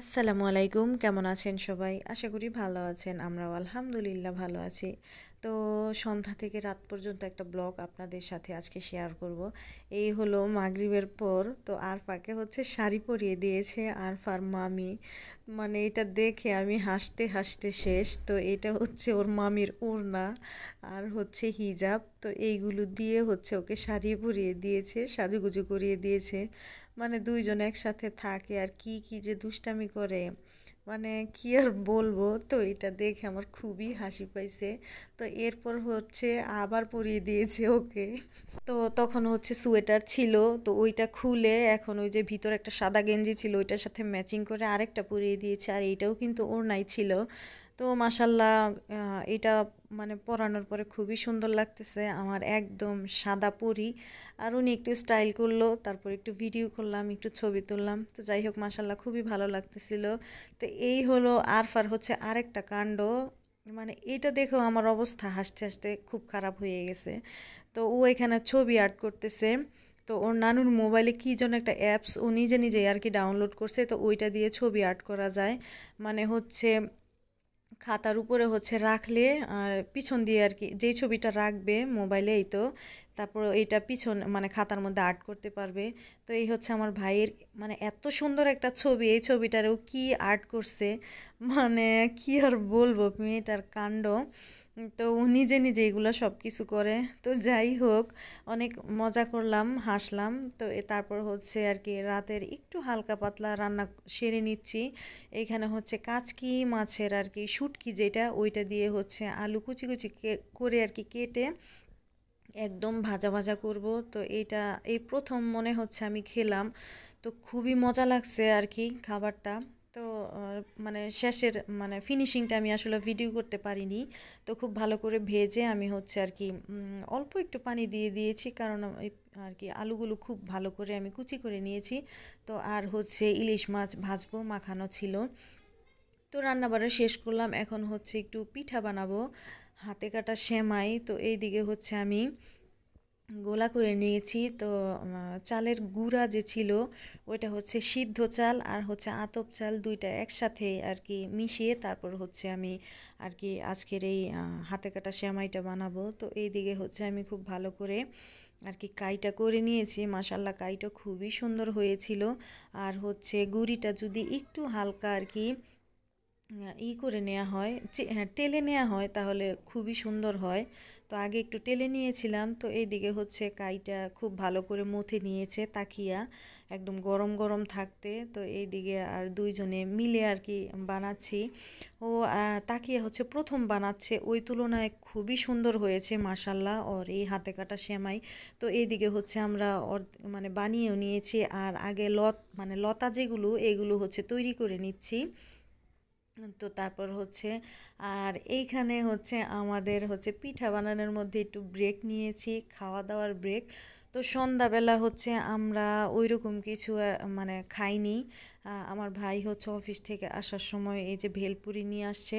আসসালামু আলাইকুম কেমন আছেন সবাই আশা করি ভালো আছেন আমরাও আলহামদুলিল্লাহ ভালো আছি তো সন্ধ্যা থেকে রাত পর্যন্ত একটা ব্লগ আপনাদের সাথে আজকে শেয়ার করব এই হলো মাগরিবের পর তো আরফাকে হচ্ছে শাড়ি পরিয়ে দিয়েছে আরফার মামি মানে এটা দেখে আমি হাসতে হাসতে শেষ তো এটা হচ্ছে ওর মামির ওড়না আর হচ্ছে হিজাব তো এইগুলো দিয়ে হচ্ছে ওকে শাড়ি পরিয়ে দিয়েছে সাজুগুজু করিয়ে দিয়েছে মানে দুইজন একসাথে থাকে আর কি কি যে দুষ্টামি করে মানে কি আর বলবো তো এটা দেখে আমার খুবই হাসি পাইছে তো এরপর হচ্ছে আবার পরিয়ে দিয়েছে ওকে তো তখন হচ্ছে সোয়েটার ছিল তো ওইটা খুলে এখন ওই যে ভিতর একটা সাদা গেঞ্জি ছিল ওইটার সাথে ম্যাচিং করে আরেকটা পরিয়ে দিয়েছে আর এইটাও কিন্তু ওর নাই ছিল তো মাসাল্লাহ এটা মানে পরানোর পরে খুবই সুন্দর লাগতেছে আমার একদম সাদা পরি আর উনি একটু স্টাইল করলো তারপর একটু ভিডিও করলাম একটু ছবি তুললাম তো যাই হোক মাসাল্লাহ খুবই ভালো লাগতেছিল তো এই হলো আরফার হচ্ছে আরেকটা কাণ্ড মানে এটা দেখেও আমার অবস্থা হাসতে হাসতে খুব খারাপ হয়ে গেছে তো ও এখানে ছবি আর্ট করতেছে তো ওর নানুর মোবাইলে কী যেন একটা অ্যাপস ও নিজে নিজে আর কি ডাউনলোড করছে তো ওইটা দিয়ে ছবি আর্ট করা যায় মানে হচ্ছে খাতার উপরে হচ্ছে রাখলে আর পিছন দিয়ে আর কি যেই ছবিটা রাখবে মোবাইলেই তো তারপর এইটা পিছন মানে খাতার মধ্যে আর্ট করতে পারবে তো এই হচ্ছে আমার ভাইয়ের মানে এত সুন্দর একটা ছবি এই ছবিটারও কি আর্ট করছে মানে কি আর বলবো মেয়েটার কাণ্ড তো নিজে নিজে এগুলো সব কিছু করে তো যাই হোক অনেক মজা করলাম হাসলাম তো তারপর হচ্ছে আর কি রাতের একটু হালকা পাতলা রান্না সেরে নিচ্ছি এখানে হচ্ছে কাচকি মাছের আর কি শুটকি যেটা ওইটা দিয়ে হচ্ছে আলু কুচি কুচি করে আর কি কেটে একদম ভাজা ভাজা করব তো এটা এই প্রথম মনে হচ্ছে আমি খেলাম তো খুবই মজা লাগছে আর কি খাবারটা তো মানে শেষের মানে ফিনিশিংটা আমি আসলে ভিডিও করতে পারিনি তো খুব ভালো করে ভেজে আমি হচ্ছে আর কি অল্প একটু পানি দিয়ে দিয়েছি কারণ আর কি আলুগুলো খুব ভালো করে আমি কুচি করে নিয়েছি তো আর হচ্ছে ইলিশ মাছ ভাজবো মাখানো ছিল তো রান্নাবাড়া শেষ করলাম এখন হচ্ছে একটু পিঠা বানাবো হাতে কাটা সেমাই তো এই দিকে হচ্ছে আমি গোলা করে নিয়েছি তো চালের গুঁড়া যে ছিল ওইটা হচ্ছে সিদ্ধ চাল আর হচ্ছে আতপ চাল দুইটা একসাথে আর কি মিশিয়ে তারপর হচ্ছে আমি আর কি আজকের এই হাতে কাটা শ্যামাইটা বানাবো তো এই দিকে হচ্ছে আমি খুব ভালো করে আর কি কাইটা করে নিয়েছি মাশাল্লাহ কাইটা খুবই সুন্দর হয়েছিল আর হচ্ছে গুড়িটা যদি একটু হালকা আর কি ই করে নেওয়া হয় হ্যাঁ টেলে নেওয়া হয় তাহলে খুবই সুন্দর হয় তো আগে একটু টেলে নিয়েছিলাম তো এইদিকে হচ্ছে কাইটা খুব ভালো করে মথে নিয়েছে তাকিয়া একদম গরম গরম থাকতে তো এইদিকে আর দুইজনে মিলে আর কি বানাচ্ছি ও তাকিয়া হচ্ছে প্রথম বানাচ্ছে ওই তুলনায় খুবই সুন্দর হয়েছে মাসাল্লাহ ওর এই হাতে কাটা সেমাই তো এইদিকে হচ্ছে আমরা ওর মানে বানিয়েও নিয়েছি আর আগে লত মানে লতা যেগুলো এগুলো হচ্ছে তৈরি করে নিচ্ছি তো তারপর হচ্ছে আর এইখানে হচ্ছে আমাদের হচ্ছে পিঠা বানানোর মধ্যে একটু ব্রেক নিয়েছি খাওয়া দাওয়ার ব্রেক তো সন্ধ্যাবেলা হচ্ছে আমরা ওই রকম কিছু মানে খাইনি আমার ভাই হচ্ছে অফিস থেকে আসার সময় এই যে ভেলপুরি নিয়ে আসছে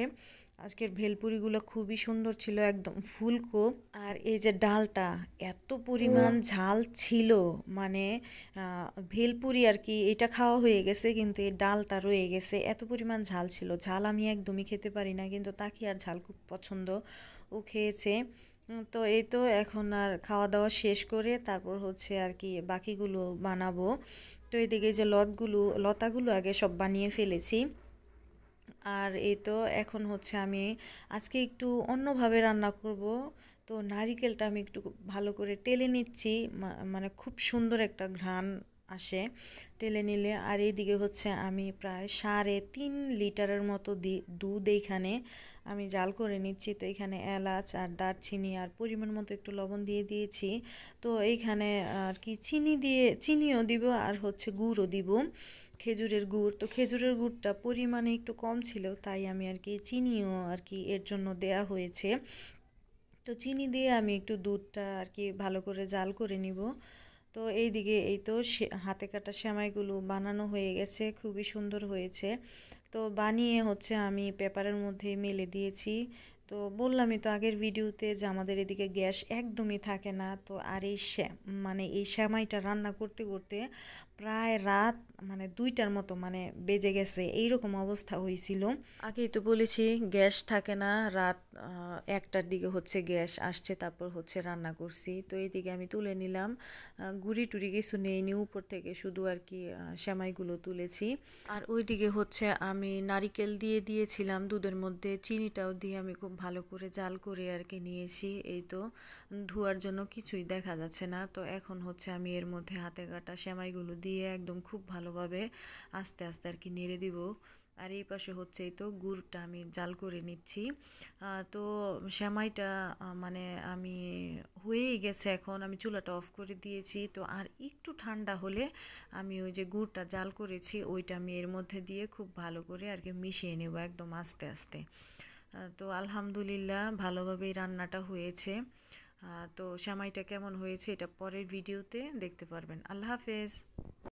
আজকের ভেলপুরিগুলো খুবই সুন্দর ছিল একদম ফুলকো আর এই যে ডালটা এত পরিমাণ ঝাল ছিল মানে ভেলপুরি আর কি এটা খাওয়া হয়ে গেছে কিন্তু এই ডালটা রয়ে গেছে এত পরিমাণ ঝাল ছিল ঝাল আমি একদমই খেতে পারি না কিন্তু তাকে আর ঝাল খুব পছন্দ ও খেয়েছে তো এই তো এখন আর খাওয়া দাওয়া শেষ করে তারপর হচ্ছে আর কি বাকিগুলো বানাবো তো এদিকে যে লতগুলো লতাগুলো আগে সব বানিয়ে ফেলেছি আর এই তো এখন হচ্ছে আমি আজকে একটু অন্যভাবে রান্না করব তো নারিকেলটা আমি একটু ভালো করে টেলে নিচ্ছি মানে খুব সুন্দর একটা ঘ্রাণ আসে টেলে নিলে আর এইদিকে হচ্ছে আমি প্রায় সাড়ে তিন লিটারের মতো দুধ এইখানে আমি জাল করে নিচ্ছি তো এখানে এলাচ আর দারচিনি আর পরিমাণ মতো একটু লবণ দিয়ে দিয়েছি তো এইখানে আর কি চিনি দিয়ে চিনিও দিব আর হচ্ছে গুড়ও দিব খেজুরের গুড় তো খেজুরের গুড়টা পরিমাণে একটু কম ছিল তাই আমি আর কি চিনিও আর কি এর জন্য দেয়া হয়েছে তো চিনি দিয়ে আমি একটু দুধটা আর কি ভালো করে জাল করে নিব তো এই দিকে এই তো হাতে কাটা সেমাইগুলো বানানো হয়ে গেছে খুবই সুন্দর হয়েছে তো বানিয়ে হচ্ছে আমি পেপারের মধ্যে মেলে দিয়েছি তো বললামই তো আগের ভিডিওতে যে আমাদের এদিকে গ্যাস একদমই থাকে না তো আর এই মানে এই শ্যামাইটা রান্না করতে করতে প্রায় রাত মানে দুইটার মতো মানে বেজে গেছে এইরকম অবস্থা হয়েছিল আগেই তো বলেছি গ্যাস থাকে না রাত একটার দিকে হচ্ছে গ্যাস আসছে তারপর হচ্ছে রান্না করছি তো এইদিকে আমি তুলে নিলাম গুড়ি টুড়ি কিছু নেইনি উপর থেকে শুধু আর কি শ্যামাইগুলো তুলেছি আর ওইদিকে হচ্ছে আমি নারিকেল দিয়ে দিয়েছিলাম দুধের মধ্যে চিনিটাও দিয়ে আমি খুব ভালো করে জাল করে আর কি নিয়েছি এই তো ধোয়ার জন্য কিছুই দেখা যাচ্ছে না তো এখন হচ্ছে আমি এর মধ্যে হাতে কাটা শ্যামাইগুলো দিয়ে একদম খুব ভালো ভালোভাবে আস্তে আস্তে আর কি নেড়ে দিব আর এই পাশে হচ্ছে তো গুড়টা আমি জাল করে নিচ্ছি তো শ্যামাইটা মানে আমি হয়েই গেছে এখন আমি চুলাটা অফ করে দিয়েছি তো আর একটু ঠান্ডা হলে আমি ওই যে গুড়টা জাল করেছি ওইটা আমি এর মধ্যে দিয়ে খুব ভালো করে আর কি মিশিয়ে নেব একদম আস্তে আস্তে তো আলহামদুলিল্লাহ ভালোভাবেই রান্নাটা হয়েছে তো শ্যামাইটা কেমন হয়েছে এটা পরের ভিডিওতে দেখতে পারবেন আল্লাহ হাফেজ